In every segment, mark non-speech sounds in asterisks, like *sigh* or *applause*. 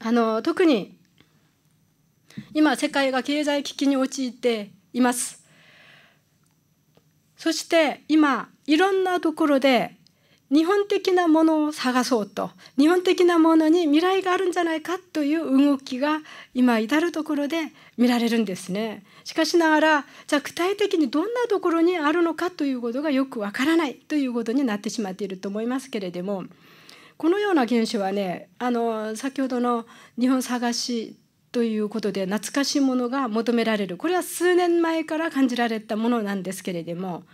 あの特に今世界が経済危機に陥っていますそして今いろんなところで日本的なものを探そうと日本的なものに未来があるんじゃないかという動きが今至るところで見られるんですねしかしながらじゃあ具体的にどんなところにあるのかということがよくわからないということになってしまっていると思いますけれどもこのような現象はねあの先ほどの日本探しということで懐かしいものが求められるこれは数年前から感じられたものなんですけれども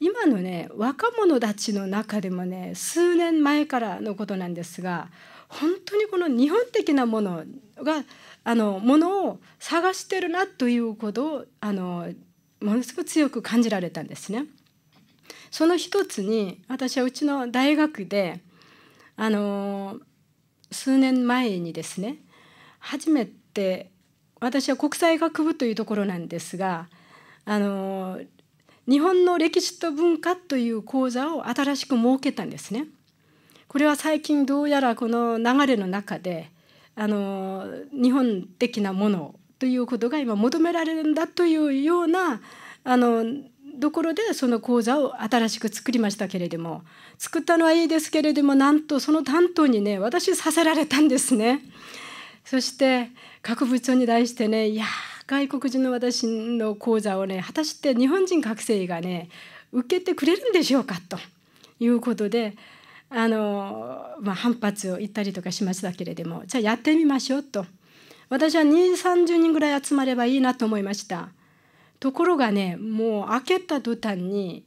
今のね若者たちの中でもね数年前からのことなんですが本当にこの日本的なものがあのものを探してるなということをあのものすごく強く感じられたんですね。その一つに私はうちの大学であの数年前にですね初めて私は国際学部というところなんですがあの日本の歴史と文化という講座を新しく設けたんですね。これは最近どうやらこの流れの中であの日本的なものということが今求められるんだというようなあのところでその講座を新しく作りましたけれども作ったのはいいですけれどもなんとその担当にね私させられたんですね。そして各部長に対してねいや外国人の私の講座をね果たして日本人学生がね受けてくれるんでしょうかということであの、まあ、反発を言ったりとかしましたけれどもじゃあやってみましょうと私は2 3 0人ぐらい集まればいいなと思いました。ところがねもう開けた途端に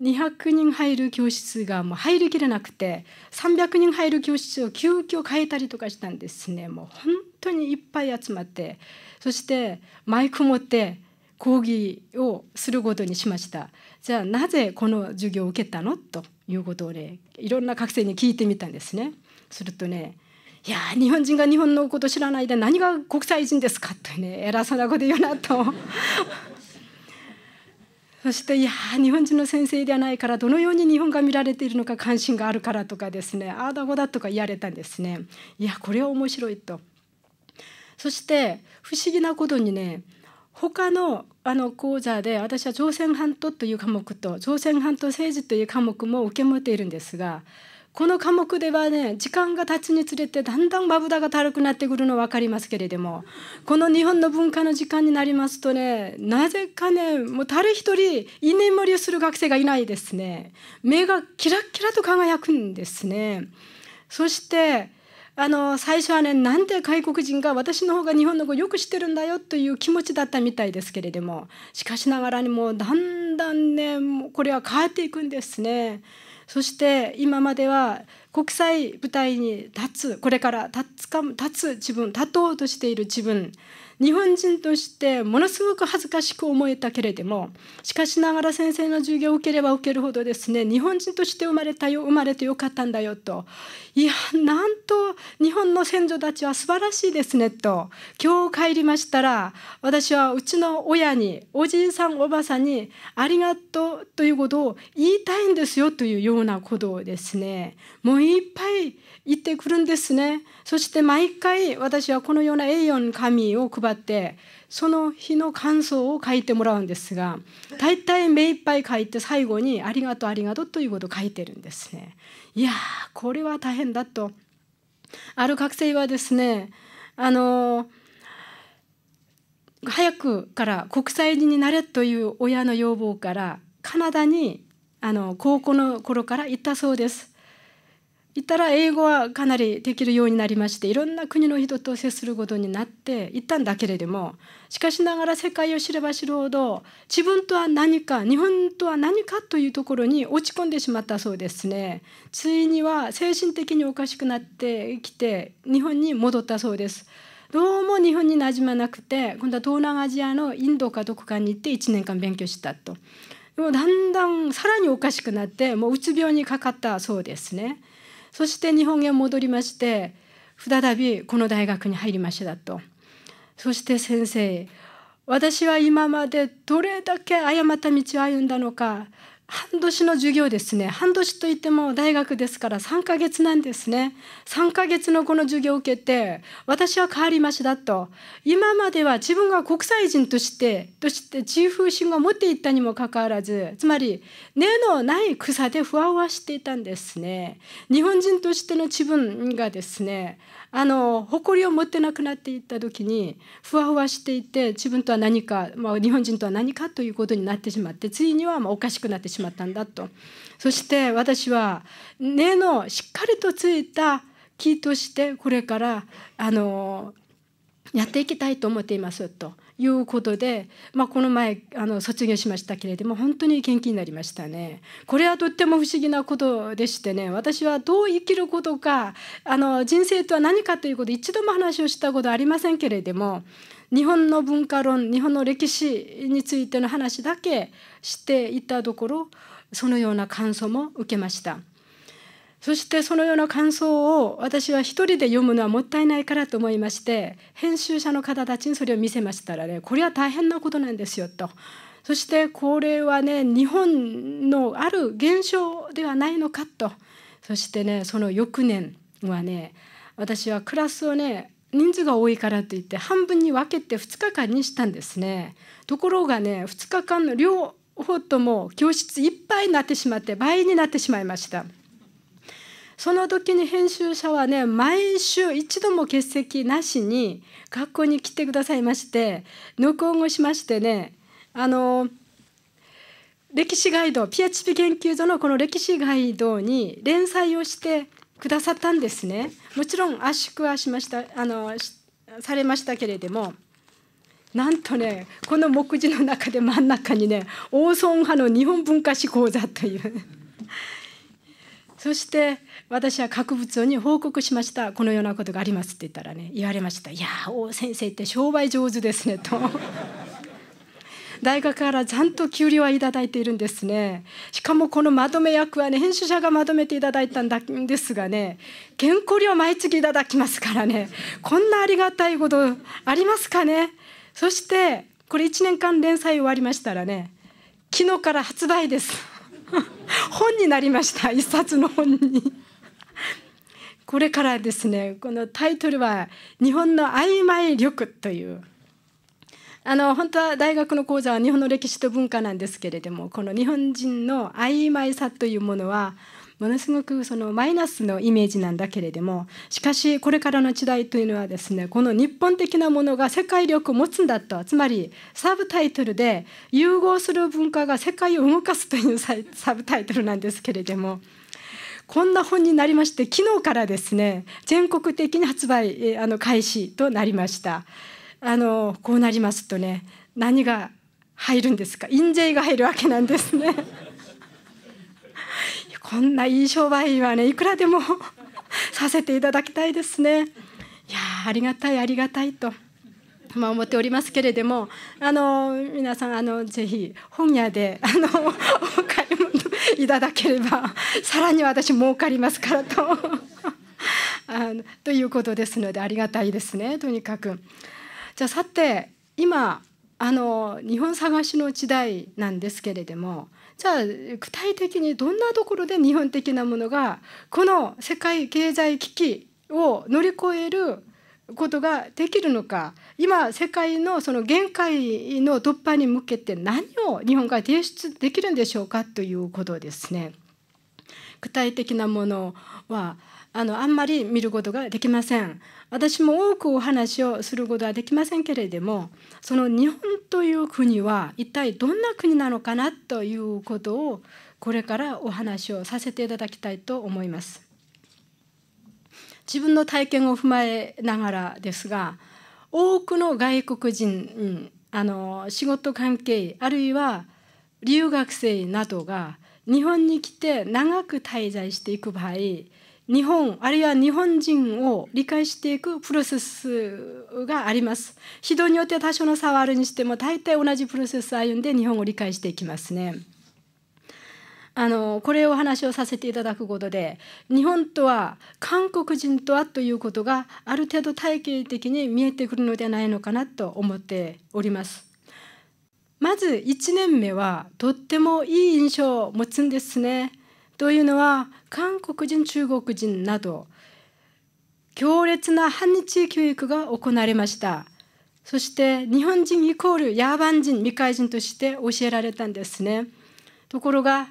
200人入る教室がもう入りきれなくて300人入る教室を急遽変えたりとかしたんですねもう本当にいっぱい集まってそしてマイク持って講義をすることにしましたじゃあなぜこの授業を受けたのということをねいろんな学生に聞いてみたんですねするとねいや日本人が日本のこと知らないで何が国際人ですかってね偉そうなこと言うなとそしていや日本人の先生ではないからどのように日本が見られているのか関心があるからとかですねああだこだとか言われたんですねいやこれは面白いとそして不思議なことにね他のあの講座で私は朝鮮半島という科目と朝鮮半島政治という科目も受け持っているんですがこの科目ではね時間が経つにつれてだんだんまぶたが軽くなってくるの分かりますけれどもこの日本の文化の時間になりますとねなぜかねもう誰一人居眠りをする学生がいないですね目がキラキラと輝くんですねそしてあの最初はねなんで外国人が私の方が日本の子よく知ってるんだよという気持ちだったみたいですけれどもしかしながらにもうだんだんねこれは変わっていくんですね。そして今までは国際舞台に立つこれから立つか立つ自分立とうとしている自分日本人としてものすごく恥ずかしく思えたけれどもしかしながら先生の授業を受ければ受けるほどですね日本人として生まれたよ生まれてよかったんだよといやなんと日本の先祖たちは素晴らしいですねと今日帰りましたら私はうちの親におじいさんおばさんにありがとうということを言いたいんですよというようなことをですねもういっぱい行ってくるんですねそして毎回私はこのような A4 紙を配ってその日の感想を書いてもらうんですが大体目いっぱい書いて最後に「ありがとうありがとう」ということを書いてるんですね。いやーこれは大変だと。ある学生はですねあのー早くから国際人になれという親の要望からカナダにあの高校の頃から行ったそうです。行ったら英語はかなりできるようになりましていろんな国の人と接することになっていったんだけれどもしかしながら世界を知れば知るほど自分とは何か日本とは何かというところに落ち込んでしまったそうですねついには精神的におかしくなってきて日本に戻ったそうですどうも日本に馴染まなくて今度は東南アジアのインドかどこかに行って1年間勉強したと。でもだんだんさらにおかしくなってもううつ病にかかったそうですね。そして日本へ戻りまして再びこの大学に入りましたとそして先生私は今までどれだけ誤った道を歩んだのか半年の授業ですね半年といっても大学ですから3ヶ月なんですね3ヶ月のこの授業を受けて私は変わりましたと今までは自分が国際人としてとして自風心を持っていたにもかかわらずつまり根のない草でふわふわしていたんですね日本人としての自分がですねあの誇りを持ってなくなっていった時にふわふわしていて自分とは何か、まあ、日本人とは何かということになってしまってついにはまあおかしくなってしまったんだとそして私は根のしっかりとついた木としてこれからあのやっていきたいと思っていますと。いうことで、まあ、この前あの卒業しましたけれども本当に元気になりましたね。これはとっても不思議なことでしてね私はどう生きることかあの人生とは何かということ一度も話をしたことありませんけれども日本の文化論日本の歴史についての話だけしていたところそのような感想も受けました。そしてそのような感想を私は一人で読むのはもったいないからと思いまして編集者の方たちにそれを見せましたらねこれは大変なことなんですよと。そしてこれはね日本のある現象ではないのかとそしてねその翌年はね私はクラスをね人数が多いからといって半分に分けて2日間にしたんですね。ところがね2日間の両方とも教室いっぱいになってしまって倍になってしまいました。その時に編集者はね毎週一度も欠席なしに学校に来てくださいまして録音をしましてねあの歴史ガイド PHP 研究所のこの歴史ガイドに連載をしてくださったんですねもちろん圧縮はしましたあのされましたけれどもなんとねこの目次の中で真ん中にねオーソン派の日本文化史講座というそして私は博部長に報告しましたこのようなことがありますって言ったらね言われました「いや王先生って商売上手ですね」と。*laughs* 大学からちゃんと給料は頂いているんですねしかもこのまとめ役はね編集者がまとめていただいたんですがね原稿料毎月いただきますからねこんなありがたいことありますかねそしてこれ1年間連載終わりましたらね昨日から発売です。本になりました一冊の本にこれからですねこのタイトルは「日本の曖昧力」というあの本当は大学の講座は日本の歴史と文化なんですけれどもこの日本人の曖昧さというものはものすごくそのマイナスのイメージなんだけれどもしかしこれからの時代というのはですねこの日本的なものが世界力を持つんだとつまりサブタイトルで「融合する文化が世界を動かす」というサブタイトルなんですけれども。こんな本になりまして昨日からですね全国的に発売あの開始となりましたあのこうなりますとね何が入るんですか印税が入るわけなんですねこんないい商売はねいくらでも *laughs* させていただきたいですね。いやありがたいありがたいと。まあ、思っておりますけれどもあの皆さんあのぜひ本屋であのお買い物いただければさらに私儲かりますからと *laughs* あのということですのでありがたいですねとにかく。じゃあさて今あの日本探しの時代なんですけれどもじゃあ具体的にどんなところで日本的なものがこの世界経済危機を乗り越えることができるのか今世界のその限界の突破に向けて何を日本が提出できるんでしょうかということですね。具体的なものはあのあんまり見ることができません私も多くお話をすることはできませんけれどもその日本という国は一体どんな国なのかなということをこれからお話をさせていただきたいと思います自分の体験を踏まえながらですが多くの外国人あの仕事関係あるいは留学生などが日本に来て長く滞在していく場合日本あるいは日本人を理解していくプロセスがあります人によって多少の差はあるにしても大体同じプロセスを歩んで日本を理解していきますねあのこれをお話をさせていただくことで日本とは韓国人とはということがある程度体系的に見えてくるのではないのかなと思っておりますまず1年目はとってもいい印象を持つんですね。というのは韓国人中国人など強烈な反日教育が行われましたそして日本人イコール野蛮人未開人として教えられたんですねところが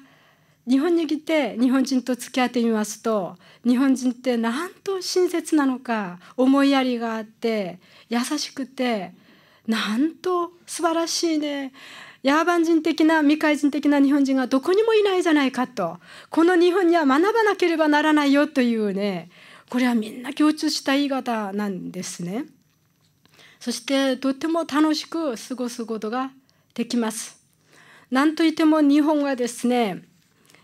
日本に来て日本人と付き合ってみますと日本人ってなんと親切なのか思いやりがあって優しくてなんと素晴らしいね野蛮人的な未開人的な日本人がどこにもいないじゃないかとこの日本には学ばなければならないよというねこれはみんな共通した言い方なんですね。そしてとても楽しく過ごすことができます。なんといっても日本はですね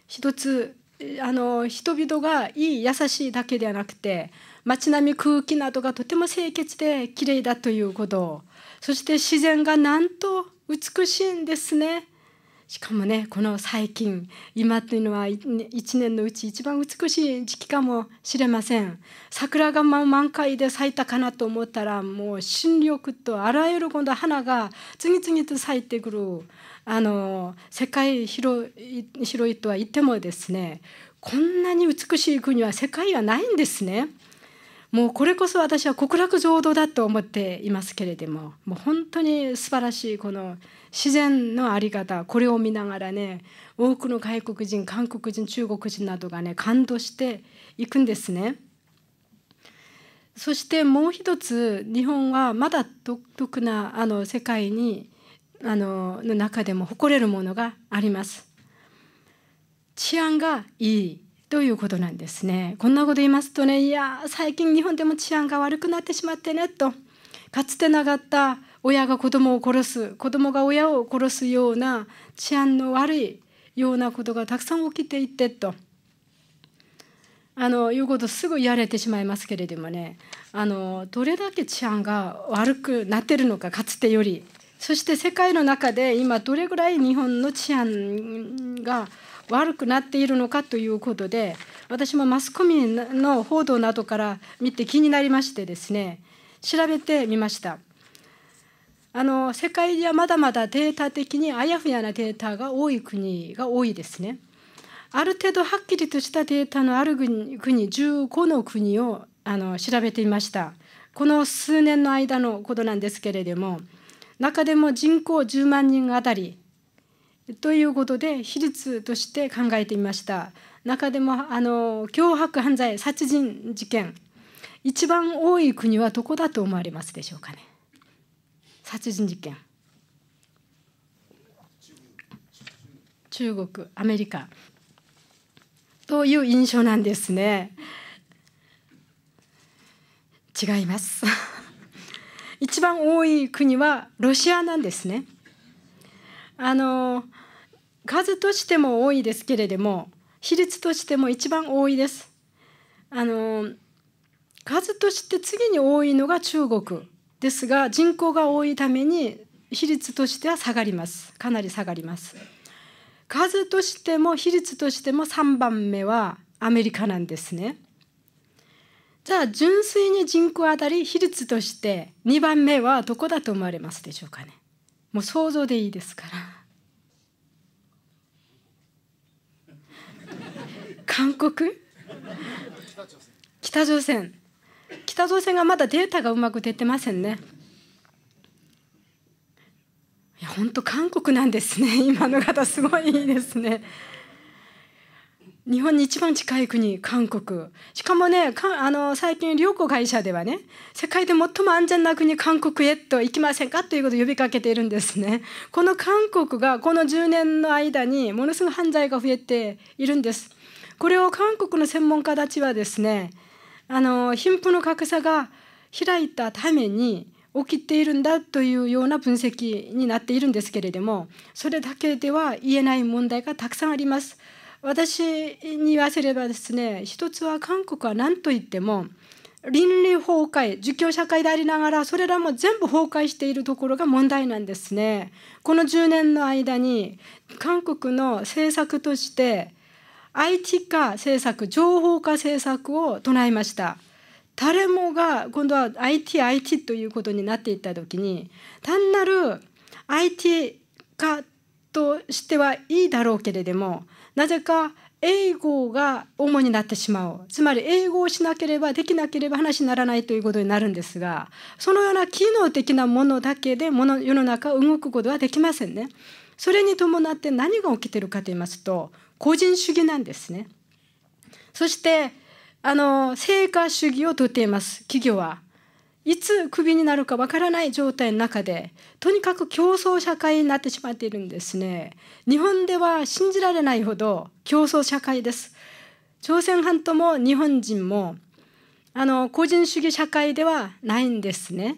一つあの人々がいい優しいだけではなくて街並み空気などがとても清潔できれいだということそして自然がなんと美しいんですね。しかもねこの最近今というのは1年のうち一番美しい時期かもしれません桜が満開で咲いたかなと思ったらもう新緑とあらゆる今度花が次々と咲いてくるあの世界広い広いとは言ってもですねこんなに美しい国は世界はないんですね。もうこれこそ私は極楽浄土だと思っていますけれどももう本当に素晴らしいこの自然のあり方これを見ながらね多くの外国人韓国人中国人などがね感動していくんですね。そしてもう一つ日本はまだ独特なあの世界にあのの中でも誇れるものがあります。治安がいいということなんですね。こんなこと言いますとねいや最近日本でも治安が悪くなってしまってねとかつてなかった親が子供を殺す子供が親を殺すような治安の悪いようなことがたくさん起きていてとあのいうことすぐ言われてしまいますけれどもねあのどれだけ治安が悪くなってるのかかつてよりそして世界の中で今どれぐらい日本の治安が悪くなっているのかということで私もマスコミの報道などから見て気になりましてですね調べてみました。あの世界ではまだまだデータ的にあやふやなデータが多い国が多いですね。ある程度はっきりとしたデータのある国15の国をあの調べてみました。この数年の間のことなんですけれども。中でも人口10万人あたりということで比率として考えてみました中でもあの脅迫犯罪殺人事件一番多い国はどこだと思われますでしょうかね殺人事件中国アメリカという印象なんですね違います一番多い国はロシアなんですね。あの数としても多いですけれども比率としても一番多いです。あの数として次に多いのが中国ですが人口が多いために比率としては下がりますかなり下がります。数としても比率としても3番目はアメリカなんですね。じゃあ純粋に人口当たり比率として2番目はどこだと思われますでしょうかねもう想像でいいですから *laughs* 韓国北朝鮮北朝鮮がまだデータがうまく出てませんねいや本当韓国なんですね今の方すごいいいですね日本に一番近い国韓国しかもねあの最近旅行会社ではね世界で最も安全な国韓国へと行きませんかということを呼びかけているんですねこの韓国がこの10年の間にものすごい犯罪が増えているんですこれを韓国の専門家たちはですねあの貧富の格差が開いたために起きているんだというような分析になっているんですけれどもそれだけでは言えない問題がたくさんあります。私に言わせればですね一つは韓国は何と言っても倫理崩壊儒教社会でありながらそれらも全部崩壊しているところが問題なんですね。この10年の間に韓国の政策として IT 化政策情報化政策を唱えました。誰もが今度は ITIT IT ということになっていった時に単なる IT 化としてはいいだろうけれどもなぜか英語が主になってしまうつまり英語をしなければできなければ話にならないということになるんですがそのような機能的なものだけでもの世の中を動くことはできませんね。それに伴って何が起きてるかと言いますと個人主義なんですね。そしてあの成果主義をとっています企業は。いつクビになるかわからない状態の中でとにかく競争社会になってしまっているんですね日本では信じられないほど競争社会です朝鮮半島も日本人もあの個人主義社会ではないんですね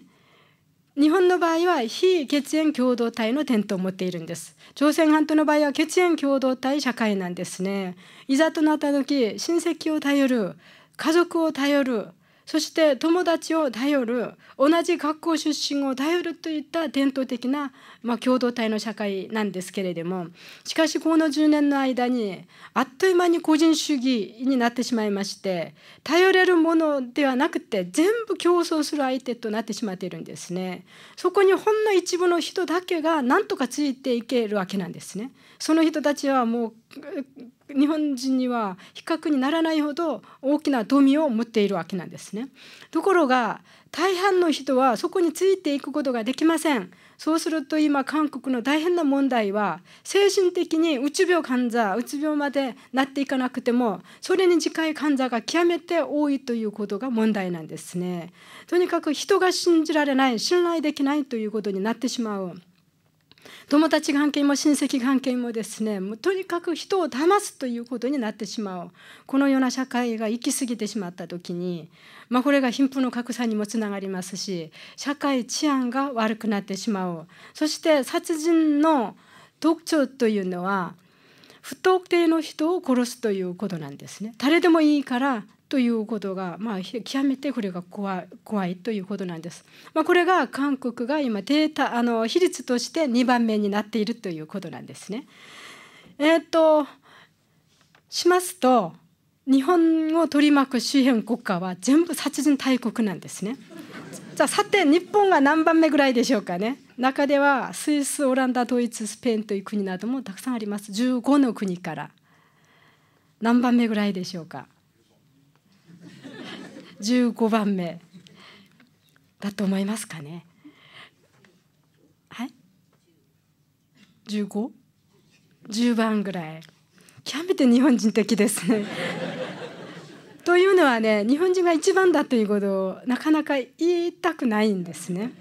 日本の場合は非血縁共同体の伝統を持っているんです朝鮮半島の場合は血縁共同体社会なんですねいざとなった時親戚を頼る家族を頼るそして友達を頼る同じ学校出身を頼るといった伝統的な、まあ、共同体の社会なんですけれどもしかしこの10年の間にあっという間に個人主義になってしまいまして頼れるものではなくて全部競争する相手となってしまっているんですね。そこにほんの一部の人だけが何とかついていけるわけなんですね。その人たちはもう日本人には比較にならないほど大きな富を持っているわけなんですね。ところが大半の人はそこについていくことができません。そうすると今韓国の大変な問題は精神的にうつ病患者うつ病までなっていかなくてもそれに近い患者が極めて多いということが問題なんですね。とにかく人が信じられない信頼できないということになってしまう。友達関係も親戚関係もですねもうとにかく人を騙すということになってしまうこのような社会が行き過ぎてしまった時に、まあ、これが貧富の格差にもつながりますし社会治安が悪くなってしまうそして殺人の特徴というのは不特定の人を殺すということなんですね誰でもいいからということが、まあ、極めてこれが怖い怖いということなんです。まあ、これが韓国が今データあの比率として2番目になっているということなんですね。えっ、ー、としますと日本を取り巻く周辺国家は全部殺人大国なんですね。じゃあさて日本が何番目ぐらいでしょうかね。中ではスイスオランダドイツスペインという国などもたくさんあります15の国から何番目ぐらいでしょうか15番目だと思いますかね。はい ?15?10 番ぐらい。極めて日本人的ですね。*laughs* というのはね日本人が一番だということをなかなか言いたくないんですね。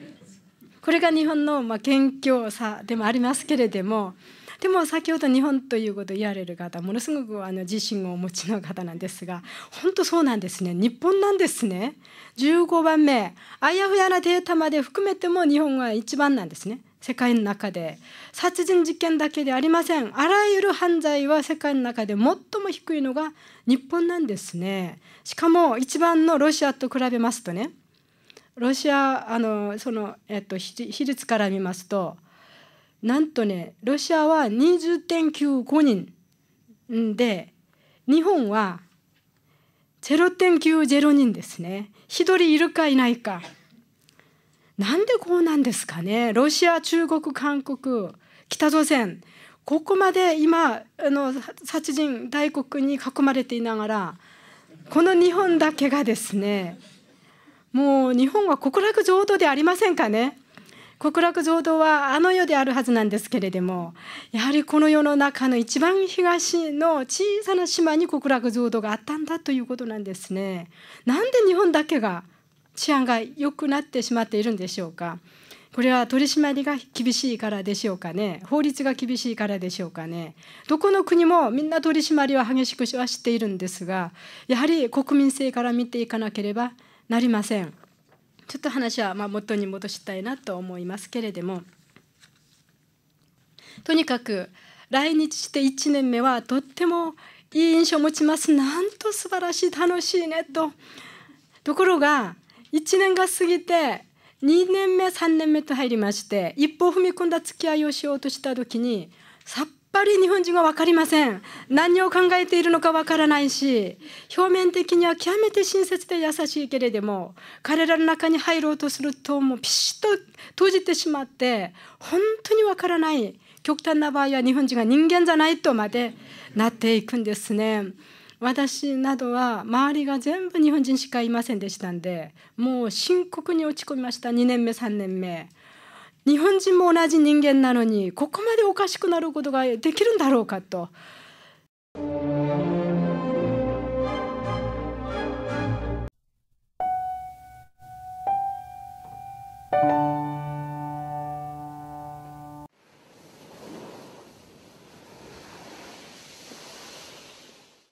これが日本のまあ謙虚さでもありますけれどもでも先ほど日本ということを言われる方ものすごくあの自信をお持ちの方なんですが本当そうなんですね日本なんですね15番目あやふやなデータまで含めても日本は一番なんですね。世界の中で殺人事件だけでありませんあらゆる犯罪は世界の中で最も低いのが日本なんですねしかも一番のロシアと比べますとねロシアあのその、えっと、比率から見ますとなんとねロシアは20.95人で日本は0.90人ですね1人いるかいないかなんでこうなんですかねロシア中国韓国北朝鮮ここまで今あの殺人大国に囲まれていながらこの日本だけがですねもう日本は極楽浄土でありませんかね極楽浄土はあの世であるはずなんですけれどもやはりこの世の中の一番東の小さな島に極楽浄土があったんだということなんですね。なんで日本だけが治安が良くなってしまっているんでしょうか。これは取り締まりが厳しいからでしょうかね、法律が厳しいからでしょうかね、どこの国もみんな取り締まりは激しくはしているんですが、やはり国民性から見ていかなければなりません。ちょっと話はま元に戻したいなと思いますけれどもとにかく来日して1年目はとってもいい印象を持ちますなんと素晴らしい楽しいねとところが1年が過ぎて2年目3年目と入りまして一歩踏み込んだ付き合いをしようとした時にさっぱり日本人は分かりません何を考えているのか分からないし表面的には極めて親切で優しいけれども彼らの中に入ろうとするともうピシッと閉じてしまって本当に分からない極端な場合は日本人が人間じゃないとまでなっていくんですね。私などは周りが全部日本人しかいませんでしたんでもう深刻に落ち込みました2年目3年目。日本人も同じ人間なのにここまでおかしくなることができるんだろうかと。